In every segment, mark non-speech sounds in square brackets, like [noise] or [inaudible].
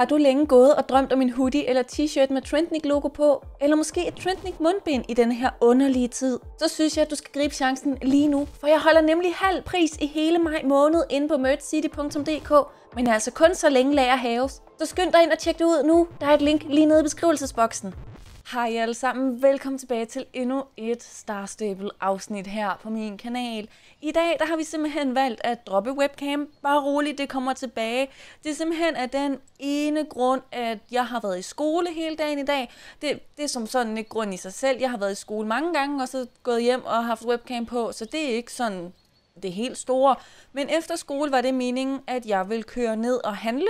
Har du længe gået og drømt om en hoodie eller t-shirt med Trendnik logo på, eller måske et Trendnik mundbind i den her underlige tid, så synes jeg, at du skal gribe chancen lige nu, for jeg holder nemlig halv pris i hele maj måned inde på merchcity.dk, men altså kun så længe lager haves. Så skynd dig ind og tjek det ud nu, der er et link lige nede i beskrivelsesboksen. Hej alle sammen, velkommen tilbage til endnu et Star Stable afsnit her på min kanal. I dag der har vi simpelthen valgt at droppe webcam, bare roligt, det kommer tilbage. Det er simpelthen af den ene grund, at jeg har været i skole hele dagen i dag. Det, det er som sådan en grund i sig selv, jeg har været i skole mange gange og så gået hjem og haft webcam på, så det er ikke sådan det helt store. Men efter skole var det meningen, at jeg ville køre ned og handle,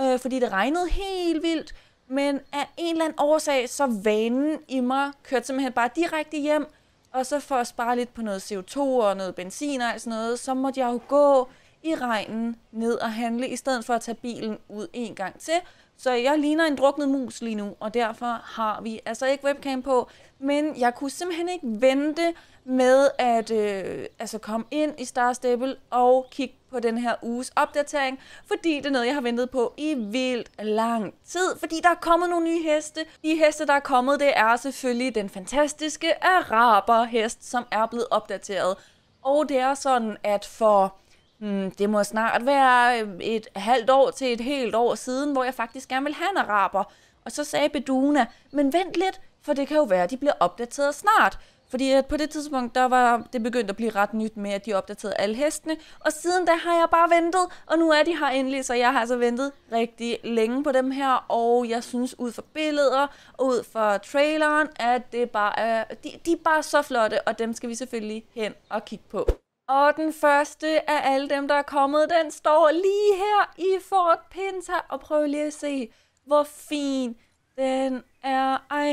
øh, fordi det regnede helt vildt. Men af en eller anden årsag, så vanen i mig kørte simpelthen bare direkte hjem, og så for at spare lidt på noget CO2 og noget benzin og sådan noget, så måtte jeg jo gå i regnen ned og handle, i stedet for at tage bilen ud en gang til. Så jeg ligner en druknet mus lige nu, og derfor har vi altså ikke webcam på. Men jeg kunne simpelthen ikke vente med at øh, altså komme ind i Star Stable og kigge på den her uges opdatering, fordi det er noget, jeg har ventet på i vildt lang tid, fordi der er kommet nogle nye heste. De heste, der er kommet, det er selvfølgelig den fantastiske araberhest, som er blevet opdateret. Og det er sådan, at for hmm, det må snart være et halvt år til et helt år siden, hvor jeg faktisk gerne vil have en araber. Og så sagde Beduna, men vent lidt, for det kan jo være, at de bliver opdateret snart. Fordi at øh, på det tidspunkt, der var det begyndt at blive ret nyt med, at de opdaterede alle hestene. Og siden da har jeg bare ventet, og nu er de her endelig, så jeg har altså ventet rigtig længe på dem her. Og jeg synes ud fra billeder og ud fra traileren, at det bare er, de, de er bare så flotte, og dem skal vi selvfølgelig hen og kigge på. Og den første af alle dem, der er kommet, den står lige her i Fort Pinta. Og prøv lige at se, hvor fin den er. Ej,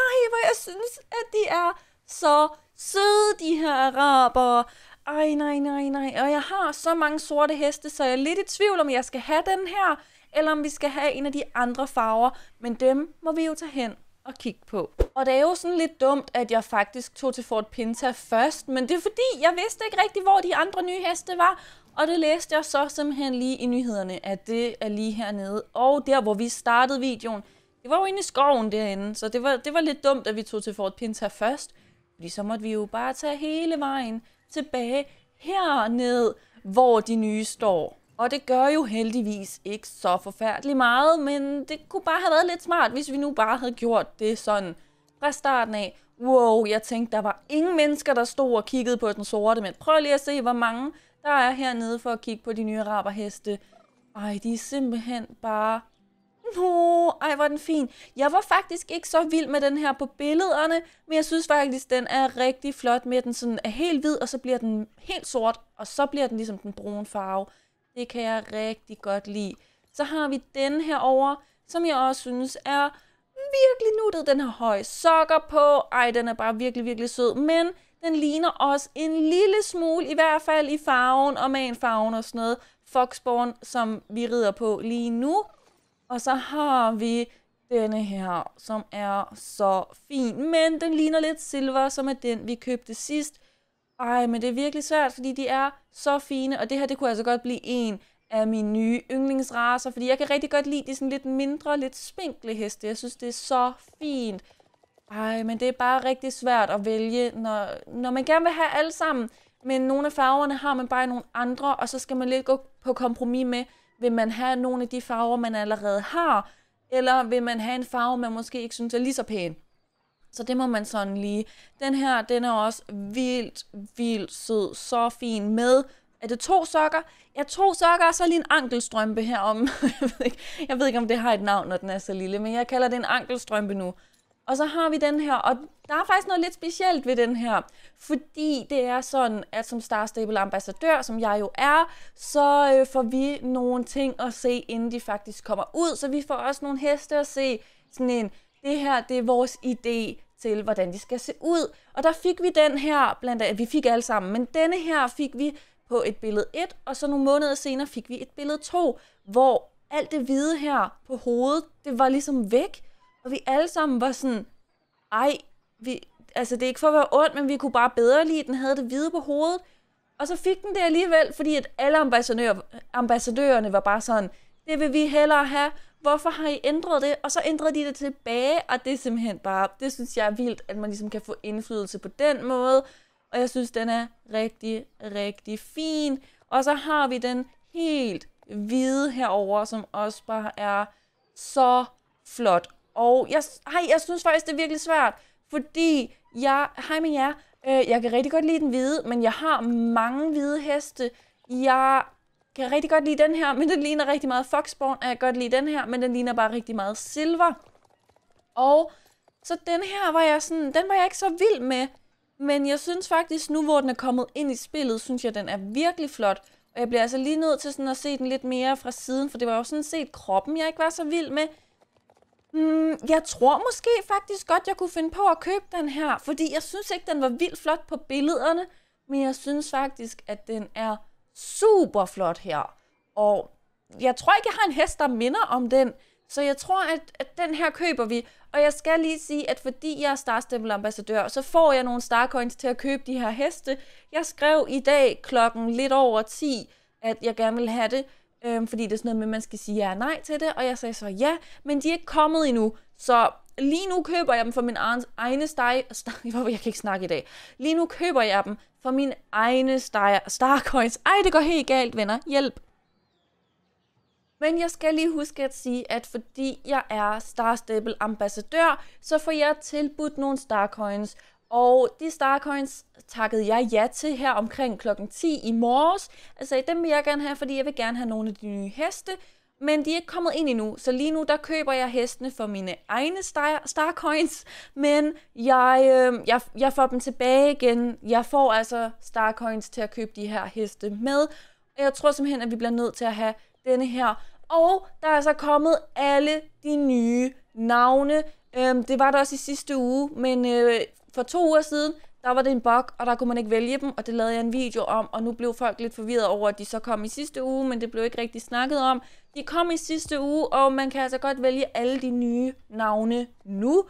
nej, hvor jeg synes, at de er så søde, de her araber. Ej, nej, nej, nej. Og jeg har så mange sorte heste, så jeg er lidt i tvivl, om jeg skal have den her, eller om vi skal have en af de andre farver. Men dem må vi jo tage hen og kigge på. Og det er jo sådan lidt dumt, at jeg faktisk tog til Fort Pinta først, men det er fordi, jeg vidste ikke rigtig, hvor de andre nye heste var, og det læste jeg så simpelthen lige i nyhederne, at det er lige hernede. Og der, hvor vi startede videoen, det var jo inde i skoven derinde, så det var, det var lidt dumt, at vi tog til Fort Pinta først. Fordi så måtte vi jo bare tage hele vejen tilbage herned, hvor de nye står. Og det gør jo heldigvis ikke så forfærdeligt meget, men det kunne bare have været lidt smart, hvis vi nu bare havde gjort det sådan fra starten af. Wow, jeg tænkte, der var ingen mennesker, der stod og kiggede på den sorte, men prøv lige at se, hvor mange der er hernede for at kigge på de nye araberheste. Ej, de er simpelthen bare Nå, ej hvor den fin. Jeg var faktisk ikke så vild med den her på billederne, men jeg synes faktisk, den er rigtig flot med, at den sådan er helt hvid, og så bliver den helt sort, og så bliver den ligesom den brune farve. Det kan jeg rigtig godt lide. Så har vi den her over, som jeg også synes er virkelig nuttet. Den har høje sokker på. Ej, den er bare virkelig, virkelig sød. Men den ligner også en lille smule, i hvert fald i farven og manfarven og sådan noget. Foxborn, som vi rider på lige nu. Og så har vi denne her, som er så fin, men den ligner lidt silver, som er den, vi købte sidst. Ej, men det er virkelig svært, fordi de er så fine, og det her, det kunne altså godt blive en af mine nye yndlingsraser, fordi jeg kan rigtig godt lide de sådan lidt mindre, lidt spinkle heste. Jeg synes, det er så fint. Ej, men det er bare rigtig svært at vælge, når, når man gerne vil have alle sammen, men nogle af farverne har man bare nogle andre, og så skal man lidt gå på kompromis med, vil man have nogle af de farver, man allerede har? Eller vil man have en farve, man måske ikke synes er lige så pæn? Så det må man sådan lige. Den her, den er også vildt, vildt sød. Så fin med er det to sokker? Ja, to sokker og så lige en ankelstrømpe herom. [laughs] jeg, ved ikke, jeg ved ikke, om det har et navn, når den er så lille, men jeg kalder det en ankelstrømpe nu. Og så har vi den her, og der er faktisk noget lidt specielt ved den her, fordi det er sådan, at som Star Stable ambassadør, som jeg jo er, så øh, får vi nogle ting at se, inden de faktisk kommer ud. Så vi får også nogle heste at se, sådan en, det her, det er vores idé til, hvordan de skal se ud. Og der fik vi den her, blandt andet, vi fik alle sammen, men denne her fik vi på et billede 1, og så nogle måneder senere fik vi et billede 2, hvor alt det hvide her på hovedet, det var ligesom væk. Og vi alle sammen var sådan, ej, vi, altså det er ikke for at være ondt, men vi kunne bare bedre lide, den havde det hvide på hovedet. Og så fik den det alligevel, fordi at alle ambassadører, ambassadørerne var bare sådan, det vil vi hellere have, hvorfor har I ændret det? Og så ændrede de det tilbage, og det er simpelthen bare, det synes jeg er vildt, at man ligesom kan få indflydelse på den måde. Og jeg synes, den er rigtig, rigtig fin. Og så har vi den helt hvide herover, som også bare er så flot og jeg, hej, jeg synes faktisk, det er virkelig svært, fordi jeg, hej med jer, øh, jeg kan rigtig godt lide den hvide, men jeg har mange hvide heste. Jeg kan rigtig godt lide den her, men den ligner rigtig meget Foxborn, jeg kan godt lide den her, men den ligner bare rigtig meget Silver. Og så den her var jeg sådan, den var jeg ikke så vild med, men jeg synes faktisk, nu hvor den er kommet ind i spillet, synes jeg, den er virkelig flot. Og jeg bliver altså lige nødt til sådan at se den lidt mere fra siden, for det var jo sådan set kroppen, jeg ikke var så vild med. Mm, jeg tror måske faktisk godt, jeg kunne finde på at købe den her, fordi jeg synes ikke, den var vildt flot på billederne, men jeg synes faktisk, at den er super flot her. Og jeg tror ikke, jeg har en hest, der minder om den, så jeg tror, at, at den her køber vi. Og jeg skal lige sige, at fordi jeg er Starstempel-ambassadør, så får jeg nogle Starcoins til at købe de her heste. Jeg skrev i dag klokken lidt over 10, at jeg gerne vil have det, øhm, fordi det er sådan noget med, at man skal sige ja og nej til det, og jeg sagde så ja, men de er ikke kommet endnu, så lige nu køber jeg dem for min egne steg... [laughs] Hvorfor jeg kan ikke snakke i dag. Lige nu køber jeg dem for min egne steg... Starcoins. Ej, det går helt galt, venner. Hjælp. Men jeg skal lige huske at sige, at fordi jeg er Star Stable ambassadør, så får jeg tilbudt nogle Starcoins, og de Starcoins takkede jeg ja til her omkring klokken 10 i morges. Altså, dem vil jeg gerne have, fordi jeg vil gerne have nogle af de nye heste. Men de er ikke kommet ind endnu, så lige nu der køber jeg hestene for mine egne star, Starcoins, men jeg, øh, jeg, jeg får dem tilbage igen. Jeg får altså Starcoins til at købe de her heste med, og jeg tror simpelthen, at vi bliver nødt til at have denne her. Og der er så altså kommet alle de nye navne. Øhm, det var der også i sidste uge, men øh, for to uger siden, der var det en bug, og der kunne man ikke vælge dem, og det lavede jeg en video om, og nu blev folk lidt forvirret over, at de så kom i sidste uge, men det blev ikke rigtig snakket om. De kom i sidste uge, og man kan altså godt vælge alle de nye navne nu.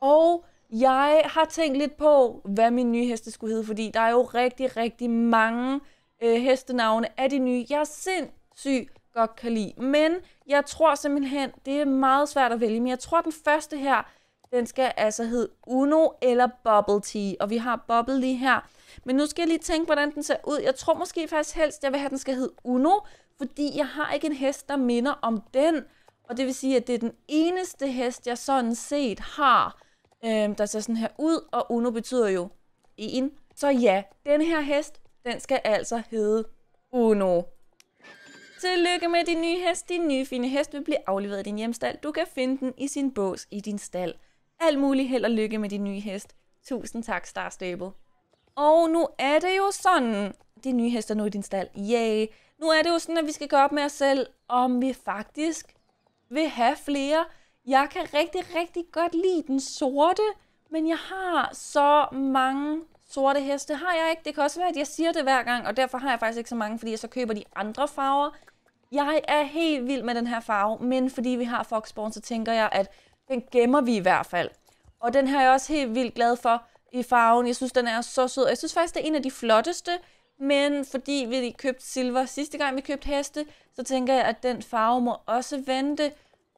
Og jeg har tænkt lidt på, hvad min nye heste skulle hedde, fordi der er jo rigtig, rigtig mange øh, hestenavne af de nye. Jeg er sindssygt godt kan lide, men jeg tror simpelthen, det er meget svært at vælge, men jeg tror den første her, den skal altså hedde Uno eller Bubble Tea, og vi har Bubble lige her. Men nu skal jeg lige tænke, hvordan den ser ud. Jeg tror måske faktisk helst, jeg vil have, at den skal hedde Uno, fordi jeg har ikke en hest, der minder om den. Og det vil sige, at det er den eneste hest, jeg sådan set har, øh, der ser sådan her ud, og Uno betyder jo en. Så ja, den her hest, den skal altså hedde Uno. Tillykke med din nye hest. Din nye fine hest vil blive afleveret i din hjemstald. Du kan finde den i sin bås i din stald. Alt muligt held og lykke med din nye hest. Tusind tak, Star Stable. Og nu er det jo sådan, din nye hest er nu i din stald. Yay. Nu er det jo sådan, at vi skal gøre op med os selv, om vi faktisk vil have flere. Jeg kan rigtig, rigtig godt lide den sorte, men jeg har så mange sorte heste. Har jeg ikke? Det kan også være, at jeg siger det hver gang, og derfor har jeg faktisk ikke så mange, fordi jeg så køber de andre farver. Jeg er helt vild med den her farve, men fordi vi har Foxborn, så tænker jeg, at den gemmer vi i hvert fald. Og den her er jeg også helt vildt glad for i farven. Jeg synes, den er så sød. Jeg synes faktisk, det er en af de flotteste. Men fordi vi købte silver sidste gang, vi købte heste, så tænker jeg, at den farve må også vente.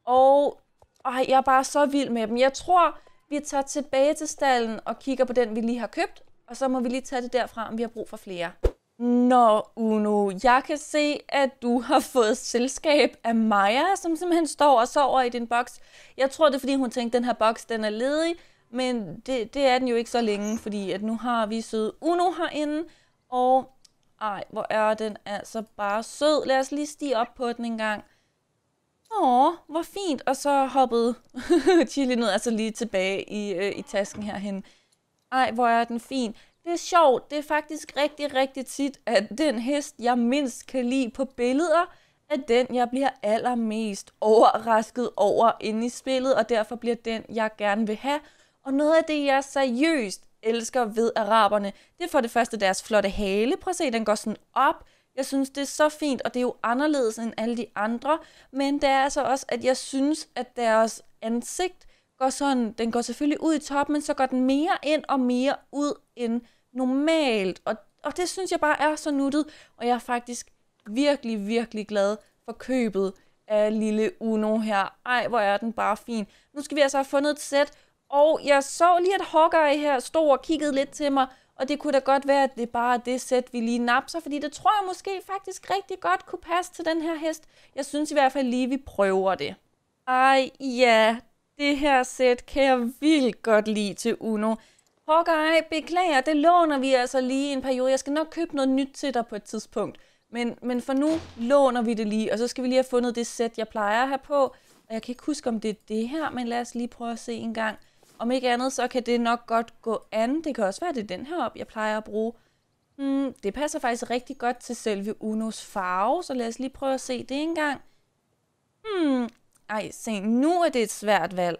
Og ej, jeg er bare så vild med dem. Jeg tror, vi tager tilbage til stallen og kigger på den, vi lige har købt. Og så må vi lige tage det derfra, om vi har brug for flere. Nå, Uno, jeg kan se, at du har [laughs] fået selskab af Maja, som simpelthen står og sover i din boks. Jeg tror, det er, fordi hun tænkte, at den her boks den er ledig, men det, det er den jo ikke så længe, fordi at nu har vi søde Uno herinde, og ej, hvor er den altså bare sød. Lad os lige stige op på den en gang. Åh, hvor fint. Og så hoppede [laughs] Chili ned altså lige tilbage i, øh, i tasken herhen. Ej, hvor er den fin. Det er sjovt, det er faktisk rigtig, rigtig tit, at den hest, jeg mindst kan lide på billeder, er den, jeg bliver allermest overrasket over inde i spillet, og derfor bliver den, jeg gerne vil have. Og noget af det, jeg seriøst elsker ved araberne, det er for det første deres flotte hale. Prøv at se, den går sådan op. Jeg synes, det er så fint, og det er jo anderledes end alle de andre. Men det er altså også, at jeg synes, at deres ansigt går sådan, den går selvfølgelig ud i toppen, men så går den mere ind og mere ud end normalt. Og, og det synes jeg bare er så nuttet, og jeg er faktisk virkelig, virkelig glad for købet af lille Uno her. Ej, hvor er den bare fin. Nu skal vi altså have fundet et sæt, og jeg så lige, at Hawkeye her stod og kiggede lidt til mig, og det kunne da godt være, at det bare er det sæt, vi lige napser, fordi det tror jeg måske faktisk rigtig godt kunne passe til den her hest. Jeg synes i hvert fald lige, vi prøver det. Ej, ja, det her sæt kan jeg vildt godt lide til Uno. Hawkeye, beklager, det låner vi altså lige en periode. Jeg skal nok købe noget nyt til dig på et tidspunkt. Men, men for nu låner vi det lige, og så skal vi lige have fundet det sæt, jeg plejer at have på. Og jeg kan ikke huske, om det er det her, men lad os lige prøve at se en gang. Om ikke andet, så kan det nok godt gå an. Det kan også være, at det er den her op, jeg plejer at bruge. Hmm, det passer faktisk rigtig godt til selve Unos farve, så lad os lige prøve at se det en gang. Hmm, ej, se, nu er det et svært valg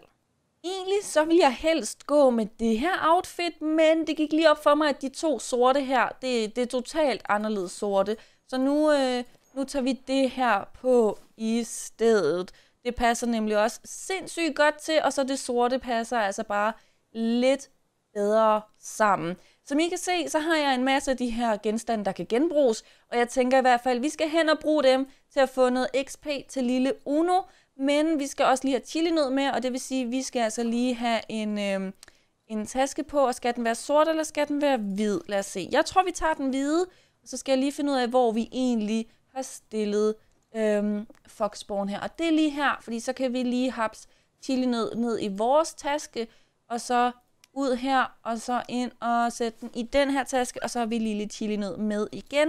egentlig så vil jeg helst gå med det her outfit, men det gik lige op for mig, at de to sorte her, det, det er totalt anderledes sorte. Så nu, øh, nu tager vi det her på i stedet. Det passer nemlig også sindssygt godt til, og så det sorte passer altså bare lidt bedre sammen. Som I kan se, så har jeg en masse af de her genstande, der kan genbruges, og jeg tænker i hvert fald, at vi skal hen og bruge dem til at få noget XP til lille Uno, men vi skal også lige have chili ned med, og det vil sige, at vi skal altså lige have en, øh, en taske på, og skal den være sort, eller skal den være hvid? Lad os se. Jeg tror, vi tager den hvide, og så skal jeg lige finde ud af, hvor vi egentlig har stillet øh, Foxborn her. Og det er lige her, fordi så kan vi lige haps ned, ned i vores taske, og så ud her, og så ind og sætte den i den her taske, og så har vi lige lidt chili ned med igen.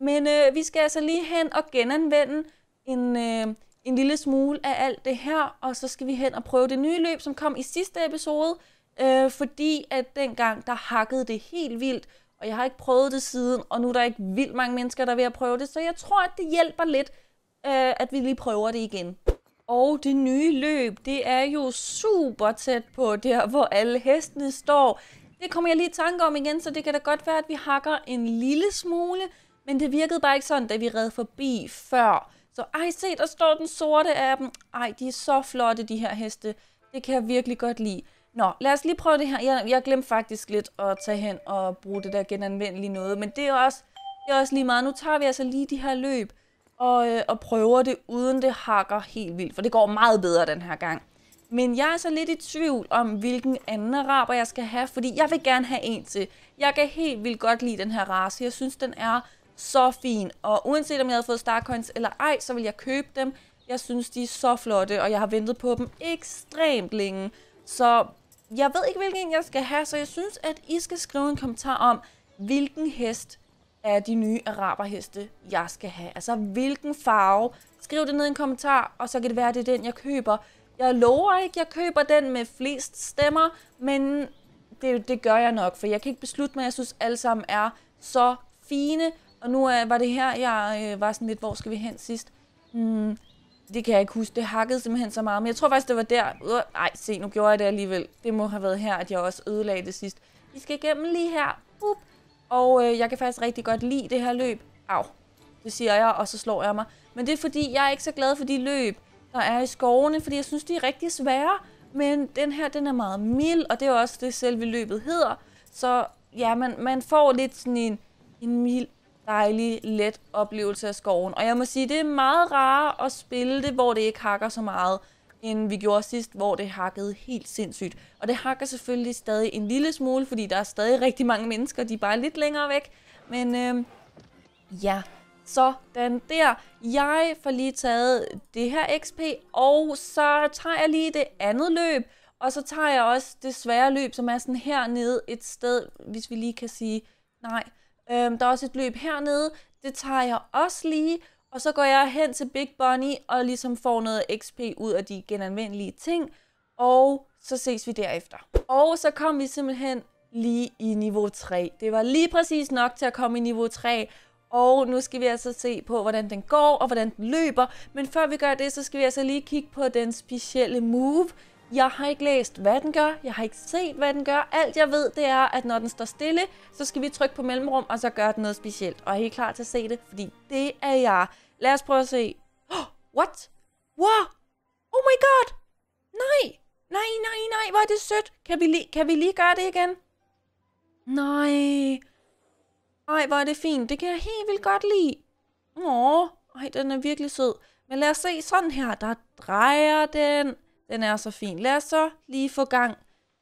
Men øh, vi skal altså lige hen og genanvende en, øh, en lille smule af alt det her, og så skal vi hen og prøve det nye løb, som kom i sidste episode, øh, fordi at dengang, der hakkede det helt vildt, og jeg har ikke prøvet det siden, og nu er der ikke vildt mange mennesker, der er ved at prøve det, så jeg tror, at det hjælper lidt, øh, at vi lige prøver det igen. Og det nye løb, det er jo super tæt på der, hvor alle hestene står. Det kommer jeg lige i tanke om igen, så det kan da godt være, at vi hakker en lille smule, men det virkede bare ikke sådan, da vi red forbi før. Så ej, se, der står den sorte af dem. Ej, de er så flotte, de her heste. Det kan jeg virkelig godt lide. Nå, lad os lige prøve det her. Jeg, jeg glemte faktisk lidt at tage hen og bruge det der genanvendelige noget, men det er også, det er også lige meget. Nu tager vi altså lige de her løb og, øh, og prøver det, uden det hakker helt vildt, for det går meget bedre den her gang. Men jeg er så lidt i tvivl om, hvilken anden araber jeg skal have, fordi jeg vil gerne have en til. Jeg kan helt vildt godt lide den her race. Jeg synes, den er så fin. Og uanset om jeg havde fået Starcoins eller ej, så vil jeg købe dem. Jeg synes, de er så flotte, og jeg har ventet på dem ekstremt længe. Så jeg ved ikke, hvilken jeg skal have, så jeg synes, at I skal skrive en kommentar om, hvilken hest af de nye araberheste, jeg skal have. Altså, hvilken farve. Skriv det ned i en kommentar, og så kan det være, at det er den, jeg køber. Jeg lover ikke, jeg køber den med flest stemmer, men det, det gør jeg nok, for jeg kan ikke beslutte mig. Jeg synes, alle sammen er så fine. Og nu øh, var det her, jeg øh, var sådan lidt, hvor skal vi hen sidst? Mm, det kan jeg ikke huske. Det hakkede simpelthen så meget. Men jeg tror faktisk, det var der. Øh, se, nu gjorde jeg det alligevel. Det må have været her, at jeg også ødelagde det sidst. Vi skal igennem lige her. Up. Og øh, jeg kan faktisk rigtig godt lide det her løb. Au, det siger jeg, og så slår jeg mig. Men det er fordi, jeg er ikke så glad for de løb, der er i skovene, fordi jeg synes, de er rigtig svære. Men den her, den er meget mild, og det er også det, selve løbet hedder. Så ja, man, man får lidt sådan en, en mild dejlig, let oplevelse af skoven. Og jeg må sige, det er meget rarere at spille det, hvor det ikke hakker så meget, end vi gjorde sidst, hvor det hakkede helt sindssygt. Og det hakker selvfølgelig stadig en lille smule, fordi der er stadig rigtig mange mennesker, de er bare lidt længere væk. Men øh, ja, sådan der. Jeg får lige taget det her XP, og så tager jeg lige det andet løb, og så tager jeg også det svære løb, som er sådan hernede et sted, hvis vi lige kan sige nej. Øhm, der er også et løb hernede. Det tager jeg også lige. Og så går jeg hen til Big Bunny og ligesom får noget XP ud af de genanvendelige ting. Og så ses vi derefter. Og så kom vi simpelthen lige i niveau 3. Det var lige præcis nok til at komme i niveau 3. Og nu skal vi altså se på, hvordan den går og hvordan den løber. Men før vi gør det, så skal vi altså lige kigge på den specielle move, jeg har ikke læst, hvad den gør. Jeg har ikke set, hvad den gør. Alt jeg ved, det er, at når den står stille, så skal vi trykke på mellemrum, og så gør den noget specielt. Og er helt klar til at se det? Fordi det er jeg. Lad os prøve at se. Oh, what? Wow! Oh my god! Nej! Nej, nej, nej, hvor er det sødt. Kan vi, lige, kan vi lige gøre det igen? Nej. Ej, hvor er det fint. Det kan jeg helt vildt godt lide. Åh, ej, den er virkelig sød. Men lad os se sådan her. Der drejer den. Den er så fin. Lad os så lige få gang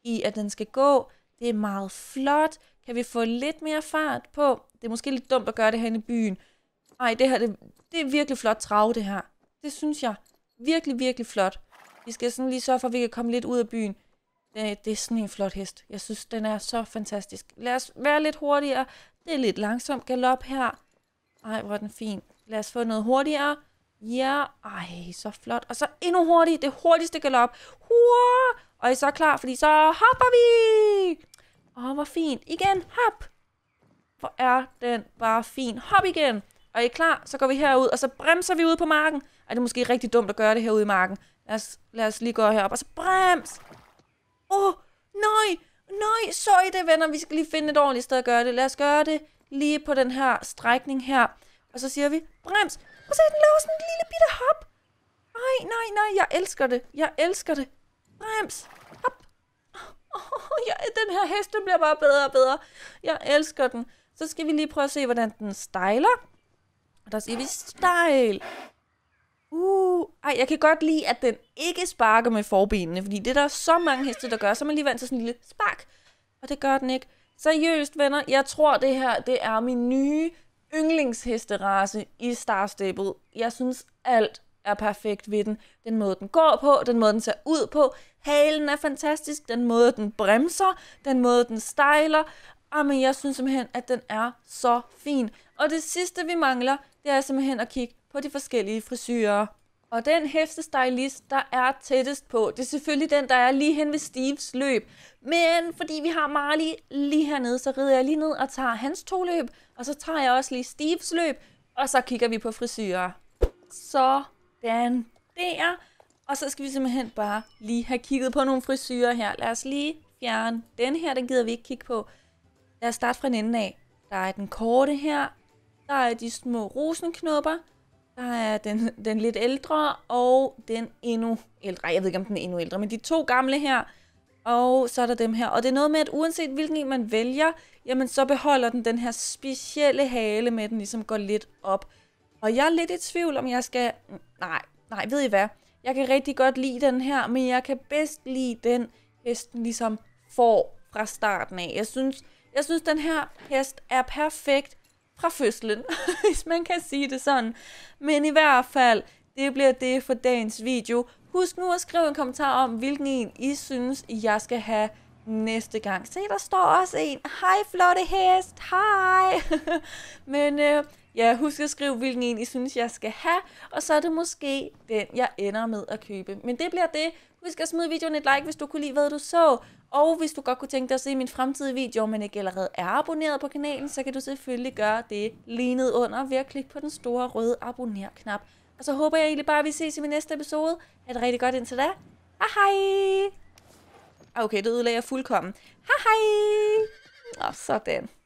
i, at den skal gå. Det er meget flot. Kan vi få lidt mere fart på? Det er måske lidt dumt at gøre det her i byen. Ej, det her, det, det er virkelig flot trav, det her. Det synes jeg. Virkelig, virkelig flot. Vi skal sådan lige sørge for, at vi kan komme lidt ud af byen. Det, øh, det er sådan en flot hest. Jeg synes, den er så fantastisk. Lad os være lidt hurtigere. Det er lidt langsom galop her. Ej, hvor er den fin. Lad os få noget hurtigere. Ja, ej, så flot. Og så endnu hurtigt, det hurtigste galop. Hurra! Og I så er klar, fordi så hopper vi! Åh, hvor fint. Igen, hop! Hvor er den bare fin. Hop igen! Og I er klar, så går vi herud, og så bremser vi ud på marken. Ej, det er måske rigtig dumt at gøre det herude i marken. Lad os, lad os lige gå herop, og så brems! Åh, oh, nej! Nej, så I det, venner. Vi skal lige finde et ordentligt sted at gøre det. Lad os gøre det lige på den her strækning her. Og så siger vi, brems! at så den laver sådan en lille bitte hop. Nej, nej, nej, jeg elsker det. Jeg elsker det. Brems. Hop. Oh, ja, den her hest, den bliver bare bedre og bedre. Jeg elsker den. Så skal vi lige prøve at se, hvordan den stejler. Og der siger vi stejl. Uh, ej, jeg kan godt lide, at den ikke sparker med forbenene, fordi det der er der så mange heste, der gør, så man lige vant til sådan en lille spark, og det gør den ikke. Seriøst, venner, jeg tror, det her det er min nye yndlingshesterace i Star Stable. Jeg synes, alt er perfekt ved den. Den måde, den går på, den måde, den ser ud på. Halen er fantastisk, den måde, den bremser, den måde, den stejler. men jeg synes simpelthen, at den er så fin. Og det sidste, vi mangler, det er simpelthen at kigge på de forskellige frisyrer. Og den hæftestylist, der er tættest på, det er selvfølgelig den, der er lige hen ved Steves løb. Men fordi vi har Marley lige hernede, så rider jeg lige ned og tager hans to løb, og så tager jeg også lige Steves løb, og så kigger vi på frisyrer. Sådan der. Og så skal vi simpelthen bare lige have kigget på nogle frisyrer her. Lad os lige fjerne den her, den gider vi ikke kigge på. Lad os starte fra en ende af. Der er den korte her. Der er de små rosenknopper. Der er den, den lidt ældre, og den endnu ældre. Ej, jeg ved ikke, om den er endnu ældre, men de to gamle her. Og så er der dem her. Og det er noget med, at uanset hvilken en man vælger, jamen så beholder den den her specielle hale med, at den ligesom går lidt op. Og jeg er lidt i tvivl, om jeg skal... Nej, nej, ved I hvad? Jeg kan rigtig godt lide den her, men jeg kan bedst lide den, hesten ligesom får fra starten af. Jeg synes, jeg synes den her hest er perfekt fra fødslen, [laughs] hvis man kan sige det sådan. Men i hvert fald, det bliver det for dagens video. Husk nu at skrive en kommentar om, hvilken en I synes, jeg skal have næste gang. Se, der står også en. Hej, flotte hest. Hej. [laughs] Men øh, ja, husk at skrive, hvilken en I synes, jeg skal have. Og så er det måske den, jeg ender med at købe. Men det bliver det. Husk at smide videoen et like, hvis du kunne lide, hvad du så. Og hvis du godt kunne tænke dig at se min fremtidige video, men ikke allerede er abonneret på kanalen, så kan du selvfølgelig gøre det lige ned under ved at klikke på den store røde abonner-knap. Og så håber jeg egentlig bare, at vi ses i min næste episode. Ha' det rigtig godt indtil da. Hej hej! Ah, okay, det ødelagde jeg fuldkommen. Hej hej! Og sådan.